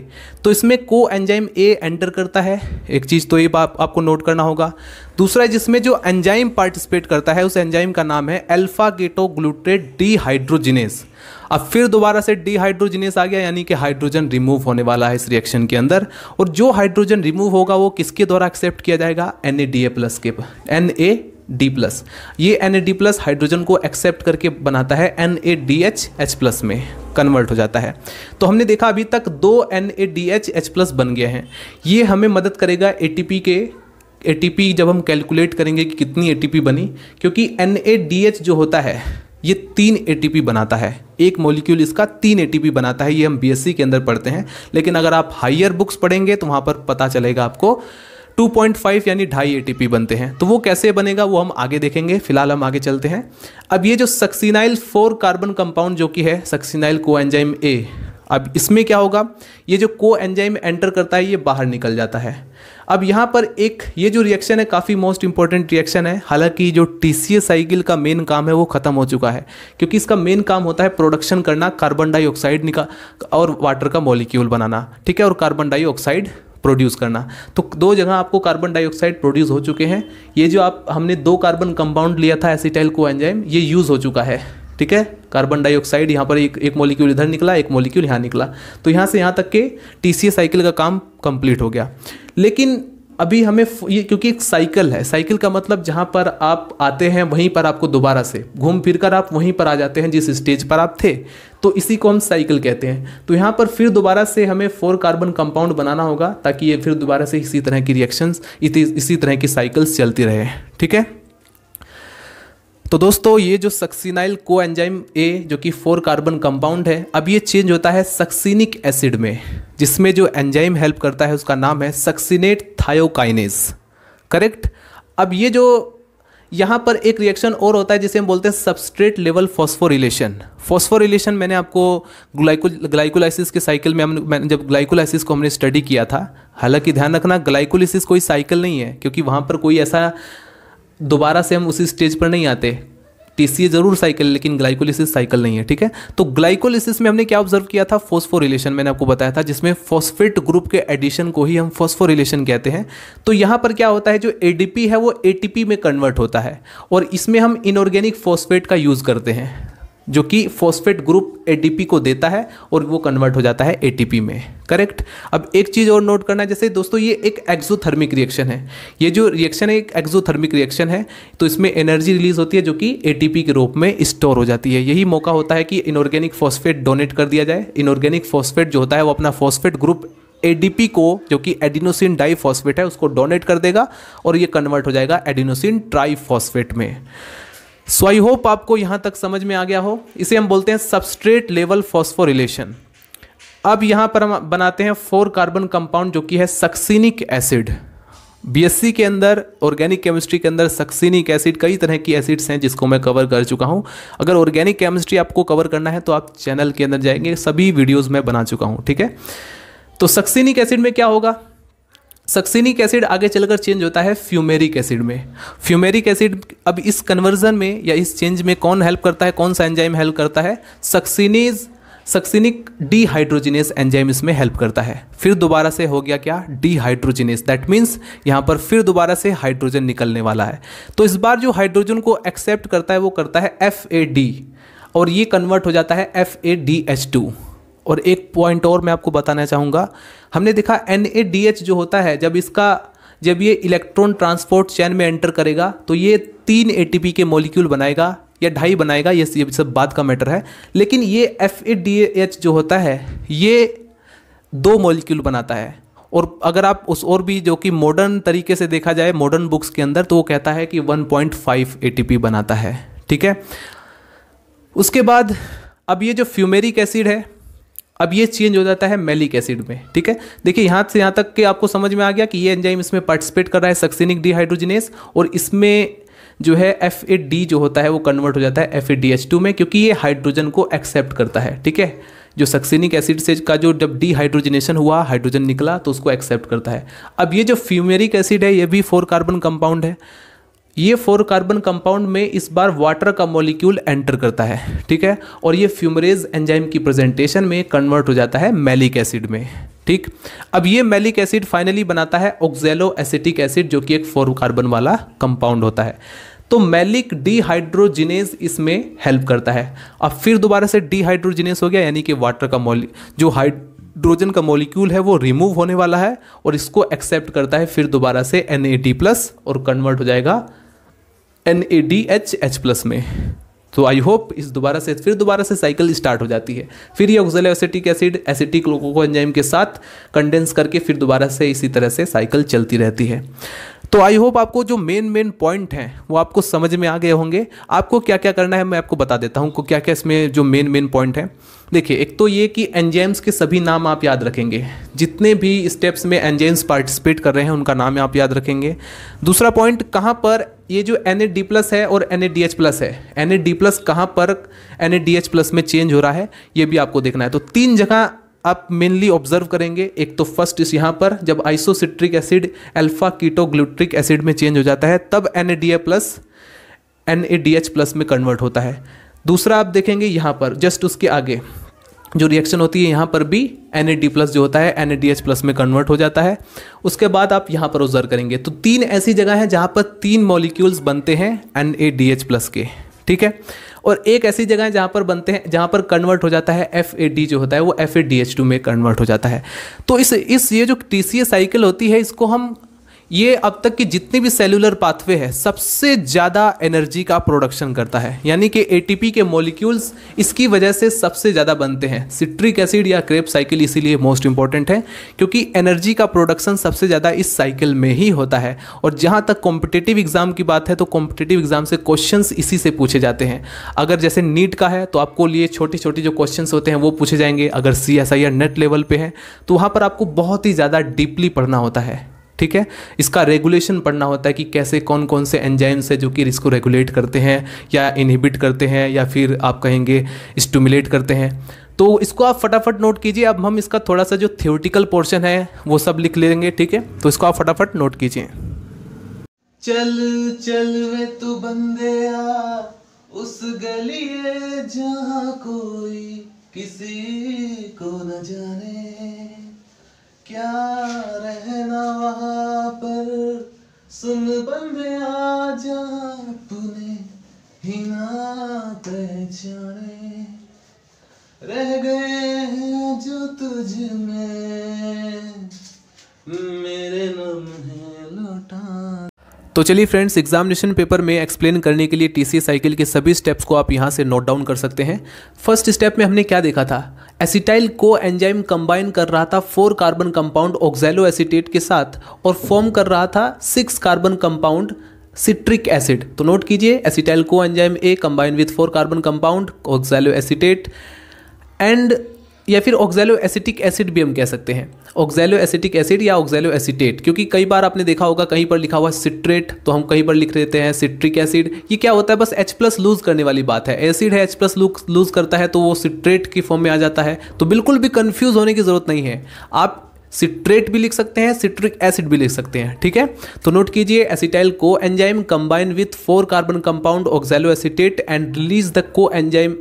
तो इसमें को एंजाइम ए एंटर करता है एक चीज़ तो ये आप, आपको नोट करना होगा दूसरा जिसमें जो एंजाइम पार्टिसिपेट करता है उस एंजाइम का नाम है अल्फा ग्लूटेड डीहाइड्रोजिनेस अब फिर दोबारा से डीहाइड्रोजिनेस आ गया यानी कि हाइड्रोजन रिमूव होने वाला है इस रिएक्शन के अंदर और जो हाइड्रोजन रिमूव होगा वो किसके द्वारा एक्सेप्ट किया जाएगा N A D A plus के एन ए डी प्लस ये N A D plus hydrogen को एक्सेप्ट करके बनाता है N A D H H plus में कन्वर्ट हो जाता है तो हमने देखा अभी तक दो N A D H H plus बन गए हैं ये हमें मदद करेगा ए टी पी के ए जब हम कैलकुलेट करेंगे कि कितनी ए बनी क्योंकि एन जो होता है ये तीन ए बनाता है एक मॉलिक्यूल इसका तीन ए बनाता है ये हम बी के अंदर पढ़ते हैं लेकिन अगर आप हाइयर बुक्स पढ़ेंगे तो वहाँ पर पता चलेगा आपको 2.5 यानी ढाई ए बनते हैं तो वो कैसे बनेगा वो हम आगे देखेंगे फिलहाल हम आगे चलते हैं अब ये जो सक्सीनाइल फोर कार्बन कंपाउंड जो कि है सक्सीनाइल को एंजाइम ए अब इसमें क्या होगा ये जो को एंजाइम एंटर करता है ये बाहर निकल जाता है अब यहाँ पर एक ये जो रिएक्शन है काफ़ी मोस्ट इंपॉर्टेंट रिएक्शन है हालांकि जो टी सी साइकिल का मेन काम है वो ख़त्म हो चुका है क्योंकि इसका मेन काम होता है प्रोडक्शन करना कार्बन डाइऑक्साइड निका और वाटर का मॉलिक्यूल बनाना ठीक है और कार्बन डाइऑक्साइड प्रोड्यूस करना तो दो जगह आपको कार्बन डाइऑक्साइड प्रोड्यूस हो चुके हैं ये जो आप हमने दो कार्बन कंपाउंड लिया था एसिटाइल को एंजाइम ये यूज़ हो चुका है ठीक है कार्बन डाइऑक्साइड यहाँ पर एक एक मॉलिक्यूल इधर निकला एक मॉलिक्यूल यहाँ निकला तो यहाँ से यहाँ तक के टी साइकिल का काम कंप्लीट हो गया लेकिन अभी हमें ये क्योंकि एक साइकिल है साइकिल का मतलब जहाँ पर आप आते हैं वहीं पर आपको दोबारा से घूम फिर कर आप वहीं पर आ जाते हैं जिस स्टेज पर आप थे तो इसी को हम साइकिल कहते हैं तो यहाँ पर फिर दोबारा से हमें फोर कार्बन कंपाउंड बनाना होगा ताकि ये फिर दोबारा से इसी तरह की रिएक्शंस इसी तरह की साइकिल्स चलती रहे ठीक है तो दोस्तों ये जो सक्सिनाइल को एंजाइम ए जो कि फोर कार्बन कंपाउंड है अब ये चेंज होता है सक्सिनिक एसिड में जिसमें जो एंजाइम हेल्प करता है उसका नाम है सक्सिनेट थायोकाइनेज करेक्ट अब ये जो यहाँ पर एक रिएक्शन और होता है जिसे हम बोलते हैं सबस्ट्रेट लेवल फॉस्फोरिलेशन फॉस्फोरिलेशन मैंने आपको ग्लाइको ग्लाइकोलाइसिस के साइकिल में हम जब ग्लाइकोलाइसिस को हमने स्टडी किया था हालांकि ध्यान रखना ग्लाइकोलिसिस कोई साइकिल नहीं है क्योंकि वहाँ पर कोई ऐसा दोबारा से हम उसी स्टेज पर नहीं आते टी जरूर साइकिल लेकिन ग्लाइकोलिसिस साइकिल नहीं है ठीक है तो ग्लाइकोलिसिस में हमने क्या ऑब्जर्व किया था फोस्फोरिलेशन मैंने आपको बताया था जिसमें फॉस्फेट ग्रुप के एडिशन को ही हम फॉस्फोरिलेशन कहते हैं तो यहाँ पर क्या होता है जो ए है वो ए में कन्वर्ट होता है और इसमें हम इनऑर्गेनिक फॉस्फेट का यूज़ करते हैं जो कि फॉस्फेट ग्रुप एटीपी को देता है और वो कन्वर्ट हो जाता है एटीपी में करेक्ट अब एक चीज़ और नोट करना है जैसे दोस्तों ये एक एक्सोथर्मिक रिएक्शन है ये जो रिएक्शन है एक एक्सोथर्मिक रिएक्शन है तो इसमें एनर्जी रिलीज होती है जो कि एटीपी के रूप में स्टोर हो जाती है यही मौका होता है कि इनऑर्गेनिक फॉस्फेट डोनेट कर दिया जाए इनऑर्गेनिक फॉस्फेट जो होता है वो अपना फॉस्फेट ग्रुप एडीपी को जो कि एडिनोसिन डाई है उसको डोनेट कर देगा और ये कन्वर्ट हो जाएगा एडिनोसिन ट्राई में सो आई होप आपको यहाँ तक समझ में आ गया हो इसे हम बोलते हैं सबस्ट्रेट लेवल फॉस्फोरिलेशन अब यहाँ पर हम बनाते हैं फोर कार्बन कंपाउंड जो कि है सक्सिनिक एसिड बीएससी के अंदर ऑर्गेनिक केमिस्ट्री के अंदर सक्सिनिक एसिड कई तरह की एसिड्स हैं जिसको मैं कवर कर चुका हूं अगर ऑर्गेनिक केमिस्ट्री आपको कवर करना है तो आप चैनल के अंदर जाएंगे सभी वीडियोज मैं बना चुका हूं ठीक है तो सक्सिनिक एसिड में क्या होगा सक्सिनिक एसिड आगे चलकर चेंज होता है फ्यूमेरिक एसिड में फ्यूमेरिक एसिड अब इस कन्वर्जन में या इस चेंज में कौन हेल्प करता है कौन सा एंजाइम हेल्प करता है सक्सिनीज सक्सिनिक डीहाइड्रोजिनेस एंजाइम इसमें हेल्प करता है फिर दोबारा से हो गया क्या डीहाइड्रोजिनेस दैट मीन्स यहाँ पर फिर दोबारा से हाइड्रोजन निकलने वाला है तो इस बार जो हाइड्रोजन को एक्सेप्ट करता है वो करता है एफ और ये कन्वर्ट हो जाता है F A D H two और एक पॉइंट और मैं आपको बताना चाहूँगा हमने देखा एन जो होता है जब इसका जब ये इलेक्ट्रॉन ट्रांसपोर्ट चैन में एंटर करेगा तो ये तीन ए के मोलिक्यूल बनाएगा या ढाई बनाएगा ये सब बात का मैटर है लेकिन ये एफ जो होता है ये दो मोलिक्यूल बनाता है और अगर आप उस और भी जो कि मॉडर्न तरीके से देखा जाए मॉडर्न बुक्स के अंदर तो वो कहता है कि 1.5 पॉइंट बनाता है ठीक है उसके बाद अब ये जो फ्यूमेरिक एसिड है अब ये चेंज हो जाता है मेलिक एसिड में ठीक है देखिए यहाँ से यहाँ तक के आपको समझ में आ गया कि ये एंजाइम इसमें पार्टिसिपेट कर रहा है सक्सिनिक डिहाइड्रोजिनेस और इसमें जो है एफ ए डी जो होता है वो कन्वर्ट हो जाता है F A D H two में क्योंकि ये हाइड्रोजन को एक्सेप्ट करता है ठीक है जो सक्सिनिक एसिड से का जो जब डिहाइड्रोजनेशन हुआ हाइड्रोजन निकला तो उसको एक्सेप्ट करता है अब ये जो फ्यूमेरिक एसिड है ये भी फोर कार्बन कंपाउंड है ये फोर कार्बन कंपाउंड में इस बार वाटर का मॉलिक्यूल एंटर करता है ठीक है और ये फ्यूमरेज एंजाइम की प्रेजेंटेशन में कन्वर्ट हो जाता है मेलिक एसिड में ठीक अब ये मैलिक एसिड फाइनली बनाता है ऑक्जेलो एसिटिक एसिड जो कि एक फोर कार्बन वाला कंपाउंड होता है तो मैलिक डीहाइड्रोजिनेज इसमें हेल्प करता है अब फिर दोबारा से डीहाइड्रोजिनेज हो गया यानी कि वाटर का मॉल जो हाइड्रोजन का मॉलिक्यूल है वो रिमूव होने वाला है और इसको एक्सेप्ट करता है फिर दोबारा से एन प्लस और कन्वर्ट हो जाएगा N A D H H plus में तो आई होप इस दोबारा से फिर दोबारा से साइकिल स्टार्ट हो जाती है फिर ये oxaloacetic acid acetic coenzyme के साथ कंडेंस करके फिर दोबारा से इसी तरह से साइकिल चलती रहती है तो आई होप आपको जो मेन मेन पॉइंट हैं वो आपको समझ में आ गए होंगे आपको क्या क्या करना है मैं आपको बता देता हूँ क्या क्या इसमें जो मेन मेन पॉइंट है देखिए एक तो ये कि एंजाइम्स के सभी नाम आप याद रखेंगे जितने भी स्टेप्स में एंजाइम्स पार्टिसिपेट कर रहे हैं उनका नाम आप याद रखेंगे दूसरा पॉइंट कहाँ पर ये जो एन ए डी प्लस है और N A D H plus है एन ए डी प्लस कहाँ पर N A D H plus में चेंज हो रहा है ये भी आपको देखना है तो तीन जगह आप मेनली ऑब्जर्व करेंगे एक तो फर्स्ट इस यहाँ पर जब isocitric acid alpha ketoglutaric acid में चेंज हो जाता है तब N A D A plus N A D H plus में कन्वर्ट होता है दूसरा आप देखेंगे यहाँ पर जस्ट उसके आगे जो रिएक्शन होती है यहाँ पर भी एन ए डी प्लस जो होता है N A D H plus में कन्वर्ट हो जाता है उसके बाद आप यहाँ पर ऑब्जर्व करेंगे तो तीन ऐसी जगह हैं जहाँ पर तीन मॉलिक्यूल्स बनते हैं N A D H plus के ठीक है और एक ऐसी जगह है जहाँ पर बनते हैं जहाँ पर कन्वर्ट हो जाता है एफ ए डी जो होता है वो F A D H two में कन्वर्ट हो जाता है तो इस इस ये जो टी सी साइकिल होती है इसको हम ये अब तक की जितने भी सेलुलर पाथवे है सबसे ज़्यादा एनर्जी का प्रोडक्शन करता है यानी कि एटीपी के मॉलिक्यूल्स इसकी वजह से सबसे ज़्यादा बनते हैं सिट्रिक एसिड या क्रेप साइकिल इसीलिए मोस्ट इंपॉर्टेंट है क्योंकि एनर्जी का प्रोडक्शन सबसे ज़्यादा इस साइकिल में ही होता है और जहाँ तक कॉम्पिटेटिव एग्ज़ाम की बात है तो कॉम्पिटेटिव एग्ज़ाम से क्वेश्चन इसी से पूछे जाते हैं अगर जैसे नीट का है तो आपको लिए छोटे छोटे जो क्वेश्चन होते हैं वो पूछे जाएंगे अगर सी एस आई या नेट लेवल पर है तो वहाँ पर आपको बहुत ही ज़्यादा डीपली पढ़ना होता है ठीक है इसका रेगुलेशन पढ़ना होता है कि कैसे कौन कौन से एंजाइम्स है जो कि इसको रेगुलेट करते हैं या इनहिबिट करते हैं या फिर आप कहेंगे स्टूमुलेट करते हैं तो इसको आप फटाफट नोट कीजिए अब हम इसका थोड़ा सा जो थियोटिकल पोर्शन है वो सब लिख लेंगे ठीक है तो इसको आप फटाफट नोट कीजिए चल चल वे तो बंदे आ उस गली जहाँ कोई किसी को न जाने क्या रहना वहां पर सुन बंदे आ जा तूने ही ना पहचाने रह गए हैं जो तुझ में मेरे नम है लौटा तो चलिए फ्रेंड्स एग्जामिनेशन पेपर में एक्सप्लेन करने के लिए टीसी साइकिल के सभी स्टेप्स को आप यहाँ से नोट डाउन कर सकते हैं फर्स्ट स्टेप में हमने क्या देखा था एसिटाइल को एंजाइम कंबाइन कर रहा था four carbon compound oxaloacetate के साथ और फॉर्म कर रहा था six carbon compound citric acid तो नोट कीजिए acetyl coenzyme A combine with four carbon compound oxaloacetate and या फिर ऑक्जेलो एसिटिक एसिड भी हम कह सकते हैं ऑक्जेलो एसिटिक एसिड या ऑक्जेलो एसिटेट क्योंकि कई बार आपने देखा होगा कहीं पर लिखा हुआ सिट्रेट तो हम कहीं पर लिख देते हैं सिट्रिक एसिड ये क्या होता है बस एच प्लस लूज करने वाली बात है एसिड है एच प्लस लूज करता है तो वो सिट्रेट की फॉर्म में आ जाता है तो बिल्कुल भी कन्फ्यूज होने की ज़रूरत नहीं है आप सिट्रेट भी लिख सकते हैं सिट्रिक एसिड भी लिख सकते हैं ठीक है तो नोट कीजिए acetyl coenzyme combine with four carbon compound oxaloacetate and release the coenzyme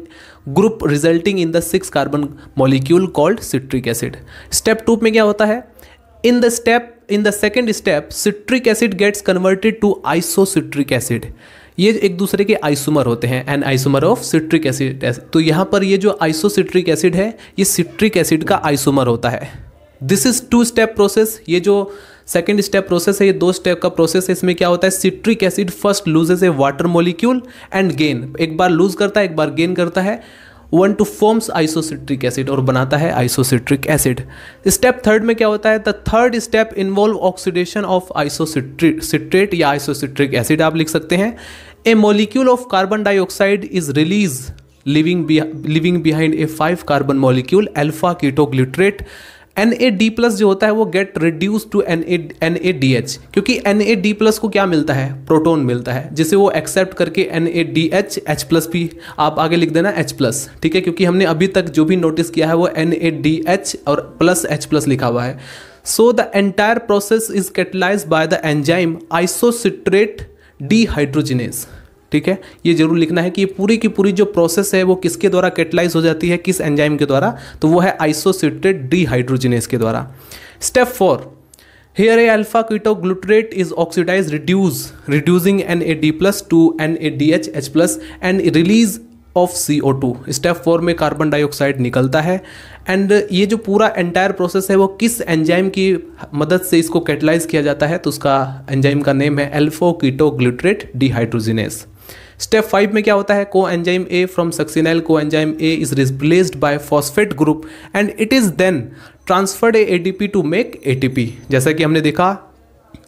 group resulting in the six carbon molecule called citric acid step two में क्या होता है in the step in the second step citric acid gets converted to isocitric acid ये एक दूसरे के आइसोमर होते हैं an isomer of citric acid तो यहाँ पर ये जो आइसोसिट्रिक एसिड है ये सिट्रिक एसिड का आइसोमर होता है this is two step process ये जो सेकेंड स्टेप प्रोसेस है ये दो स्टेप का प्रोसेस है इसमें क्या होता है citric acid first loses a water molecule and gain एक बार लूज करता है एक बार गेन करता है one two forms isocitric acid और बनाता है आइसोसिट्रिक एसिड स्टेप थर्ड में क्या होता है the third step involve oxidation of isocitric citrate या आइसोसिट्रिक एसिड आप लिख सकते हैं a molecule of carbon dioxide is release living living behind a five carbon molecule alpha ketoglutarate N A D plus जो होता है वो get reduce to N A N A D H क्योंकि एन ए डी प्लस को क्या मिलता है प्रोटोन मिलता है जिसे वो एक्सेप्ट करके N A D H H plus भी आप आगे लिख देना एच प्लस ठीक है क्योंकि हमने अभी तक जो भी नोटिस किया है वो एन ए डी एच और प्लस एच प्लस लिखा हुआ है so the entire process is catalyse by the enzyme isocitrate dehydrogenase ठीक है ये जरूर लिखना है कि ये पूरी की पूरी जो प्रोसेस है वो किसके द्वारा कैटलाइज हो जाती है किस एंजाइम के द्वारा तो वो है आइसोसिटेड डीहाइड्रोजिनेस के द्वारा step four is oxidise reduce reducing N A D plus to N A D H H plus and release of C O two step four में कार्बन डाइऑक्साइड निकलता है एंड ये जो पूरा एंटायर प्रोसेस है वो किस एंजाइम की मदद से इसको कैटलाइज किया जाता है तो उसका एंजाइम का नेम है alpha ketoglutarate dehydrogenase step five में क्या होता है coenzyme A from succinyl coenzyme A is replaced by phosphate group and it is then transferred a ATP to make ATP जैसा कि हमने देखा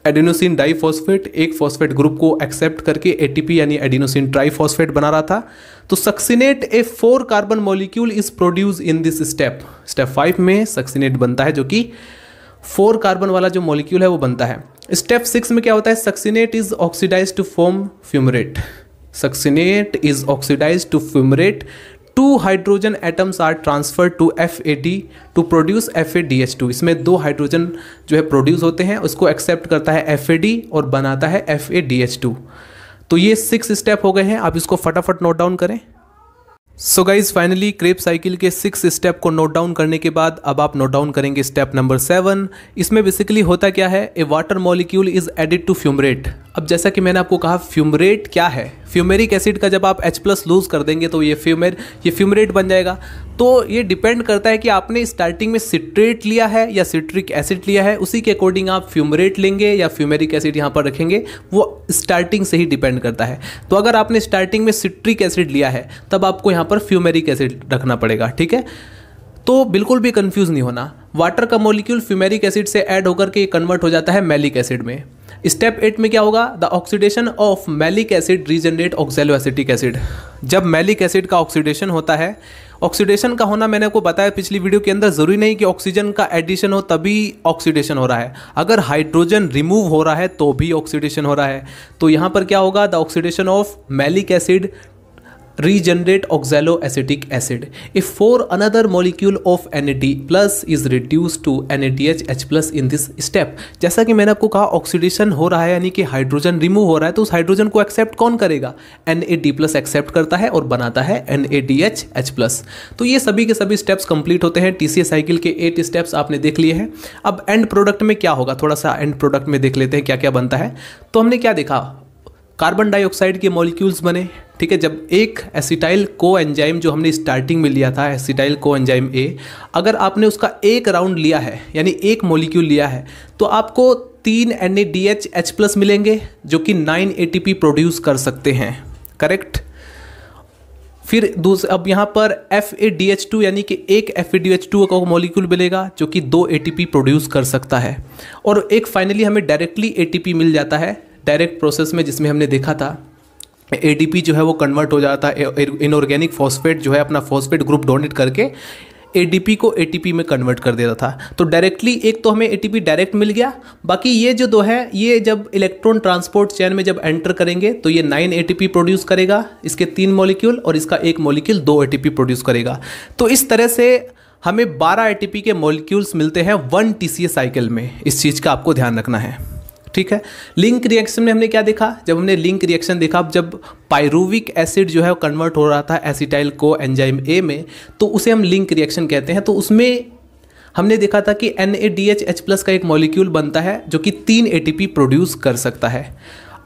एडिनोसिन डाइफॉस्फेट एक फॉस्फेट ग्रुप को एक्सेप्ट करके एटीपी यानी एडिनोसिन ट्राइफॉस्फेट बना रहा था तो succinate a four carbon molecule is produce in this step step five में सक्सिनेट बनता है जो कि फोर कार्बन वाला जो मॉलिक्यूल है वो बनता है स्टेप सिक्स में क्या होता है succinate is oxidise to form fumarate succinate is oxidise to fumarate two hydrogen atoms are transfer to F A D to produce F A D H two इसमें दो हाइड्रोजन जो है प्रोड्यूस होते हैं उसको एक्सेप्ट करता है एफ ए डी और बनाता है F A D H two तो ये सिक्स स्टेप हो गए हैं आप इसको फटाफट नोट डाउन करें so guys finally Krebs cycle के सिक्स स्टेप को नोट डाउन करने के बाद अब आप नोट डाउन करेंगे स्टेप नंबर सेवन इसमें बेसिकली होता क्या है a water molecule is added to fumarate अब जैसा कि मैंने आपको कहा फ्यूमरेट क्या है फ्यूमेरिक एसिड का जब आप H प्लस लूज़ कर देंगे तो ये फ्यूमेर ये फ्यूमरेट बन जाएगा तो ये डिपेंड करता है कि आपने स्टार्टिंग में सिट्रेट लिया है या सिट्रिक एसिड लिया है उसी के अकॉर्डिंग आप फ्यूमरेट लेंगे या फ्यूमेरिक एसिड यहाँ पर रखेंगे वो स्टार्टिंग से ही डिपेंड करता है तो अगर आपने स्टार्टिंग में सिट्रिक एसिड लिया है तब आपको यहाँ पर फ्यूमेरिक एसिड रखना पड़ेगा ठीक है तो बिल्कुल भी कन्फ्यूज नहीं होना वाटर का मोलिक्यूल फ्यूमेरिक एसिड से ऐड होकर के कन्वर्ट हो जाता है मैलिक एसिड में स्टेप एट में क्या होगा the oxidation of malic acid regenerate oxaloacetic acid जब मैलिक एसिड का ऑक्सीडेशन होता है ऑक्सीडेशन का होना मैंने आपको बताया पिछली वीडियो के अंदर ज़रूरी नहीं कि ऑक्सीजन का एडिशन हो तभी ऑक्सीडेशन हो रहा है अगर हाइड्रोजन रिमूव हो रहा है तो भी ऑक्सीडेशन हो रहा है तो यहां पर क्या होगा the oxidation of malic acid regenerate acetic acid if four another regenerate of N A T plus is reduce to N A T H H plus in this step जैसा कि मैंने आपको कहा ऑक्सीडेशन हो रहा है यानी कि हाइड्रोजन रिमूव हो रहा है तो उस हाइड्रोजन को एक्सेप्ट कौन करेगा N A T plus accept करता है और बनाता है N A T H H plus तो ये सभी के सभी स्टेप्स कंप्लीट होते हैं टी टीसीए साइकिल के एट स्टेप्स आपने देख लिए हैं अब एंड प्रोडक्ट में क्या होगा थोड़ा सा एंड प्रोडक्ट में देख लेते हैं क्या क्या बनता है तो हमने क्या देखा कार्बन डाइऑक्साइड के मॉलिक्यूल्स बने ठीक है जब एक एसिटाइल को एंजाइम जो हमने स्टार्टिंग में लिया था एसिटाइल को एंजाइम ए अगर आपने उसका एक राउंड लिया है यानी एक मॉलिक्यूल लिया है तो आपको तीन एन एच प्लस मिलेंगे जो कि नाइन ए प्रोड्यूस कर सकते हैं करेक्ट फिर दूसरे अब यहाँ पर F A D H two यानी कि एक F A D H two का मॉलिक्यूल मिलेगा जो कि दो ए टी पी प्रोड्यूस कर सकता है और एक फाइनली हमें डायरेक्टली ए टी पी मिल जाता है डायरेक्ट प्रोसेस में जिसमें हमने देखा था ए जो है वो कन्वर्ट हो जाता है इनऑर्गेनिक फॉस्फेट जो है अपना फॉस्फेट ग्रुप डोनेट करके ए को ए में कन्वर्ट कर देता था तो डायरेक्टली एक तो हमें ए डायरेक्ट मिल गया बाकी ये जो दो है ये जब इलेक्ट्रॉन ट्रांसपोर्ट चैन में जब एंटर करेंगे तो ये नाइन ए प्रोड्यूस करेगा इसके तीन मॉलिक्यूल और इसका एक मॉलिक्यूल दो ए प्रोड्यूस करेगा तो इस तरह से हमें बारह ए के मॉलिक्यूल्स मिलते हैं वन टी साइकिल में इस चीज़ का आपको ध्यान रखना है ठीक है लिंक रिएक्शन में हमने क्या देखा जब हमने लिंक रिएक्शन देखा जब पायरूविक एसिड जो है कन्वर्ट हो रहा था एसिटाइल को एंजाइम ए में तो उसे हम लिंक रिएक्शन कहते हैं तो उसमें हमने देखा था कि N A D H H plus का एक मॉलिक्यूल बनता है जो कि तीन ए टी पी प्रोड्यूस कर सकता है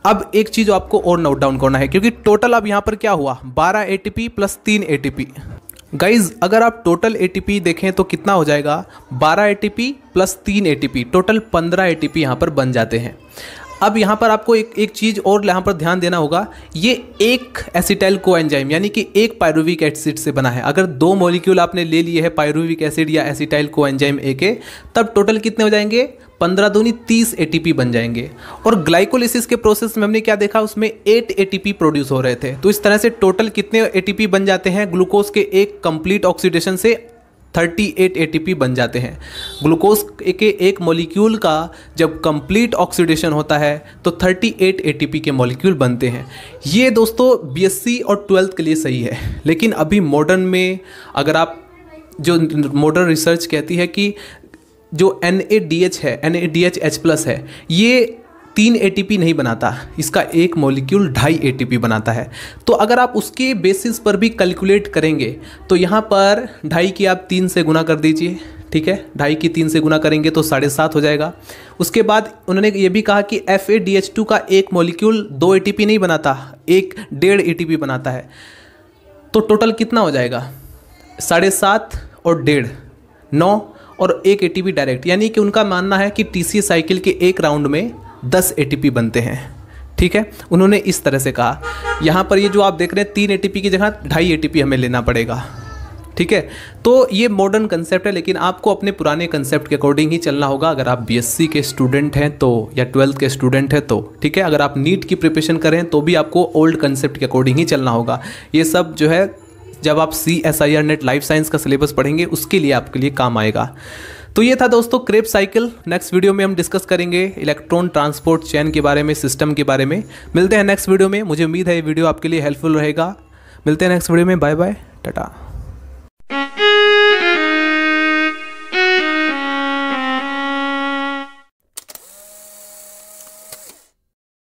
अब एक चीज़ आपको और नोट डाउन करना है क्योंकि टोटल अब यहाँ पर क्या हुआ बारह ए टी पी प्लस तीन ए टी पी गाइज अगर आप टोटल ए देखें तो कितना हो जाएगा 12 ए प्लस 3 ए टोटल 15 ए यहाँ पर बन जाते हैं अब यहाँ पर आपको एक एक चीज़ और यहाँ पर ध्यान देना होगा ये एक एसिटाइल को एंजाइम यानी कि एक पायरुविक एसिड से बना है अगर दो मॉलिक्यूल आपने ले लिए है पायरुविक एसिड या एसिटाइल को एंजाइम ए के तब टोटल कितने हो जाएंगे पंद्रह दूनी तीस ए बन जाएंगे और ग्लाइकोलिसिस के प्रोसेस में हमने क्या देखा उसमें एट ए प्रोड्यूस हो रहे थे तो इस तरह से टोटल कितने ए बन जाते हैं ग्लूकोज के एक कंप्लीट ऑक्सीडेशन से 38 एटीपी बन जाते हैं ग्लूकोज के एक मॉलिक्यूल का जब कंप्लीट ऑक्सीडेशन होता है तो 38 एटीपी के मॉलिक्यूल बनते हैं ये दोस्तों बीएससी और ट्वेल्थ के लिए सही है लेकिन अभी मॉडर्न में अगर आप जो मॉडर्न रिसर्च कहती है कि जो एन है एन प्लस है ये तीन ए नहीं बनाता इसका एक मॉलिक्यूल ढाई ए बनाता है तो अगर आप उसके बेसिस पर भी कैलकुलेट करेंगे तो यहाँ पर ढाई की आप तीन से गुना कर दीजिए ठीक है ढाई की तीन से गुना करेंगे तो साढ़े सात हो जाएगा उसके बाद उन्होंने ये भी कहा कि F A D H two का एक मॉलिक्यूल दो ए टी पी नहीं बनाता एक डेढ़ ए टी पी बनाता है तो टोटल कितना हो जाएगा साढ़े सात और डेढ़ नौ और एक ए टी पी डायरेक्ट यानी कि उनका मानना है कि टी सी साइकिल के एक राउंड में दस ए बनते हैं ठीक है उन्होंने इस तरह से कहा यहाँ पर ये जो आप देख रहे हैं तीन ए की जगह ढाई ए हमें लेना पड़ेगा ठीक है तो ये मॉडर्न कंसेप्ट है लेकिन आपको अपने पुराने कंसेप्ट के अकॉर्डिंग ही चलना होगा अगर आप बीएससी के स्टूडेंट हैं तो या ट्वेल्थ के स्टूडेंट हैं तो ठीक है अगर आप नीट की प्रिपरेशन करें तो भी आपको ओल्ड कंसेप्ट के अकॉर्डिंग ही चलना होगा ये सब जो है जब आप C S I R NET life science का सिलेबस पढ़ेंगे उसके लिए आपके लिए काम आएगा तो ये था दोस्तों क्रेप साइकिल नेक्स्ट वीडियो में हम डिस्कस करेंगे इलेक्ट्रॉन ट्रांसपोर्ट चैन के बारे में सिस्टम के बारे में मिलते हैं नेक्स्ट वीडियो में मुझे उम्मीद है ये वीडियो आपके लिए हेल्पफुल रहेगा मिलते हैं नेक्स्ट वीडियो में बाय बाय टाटा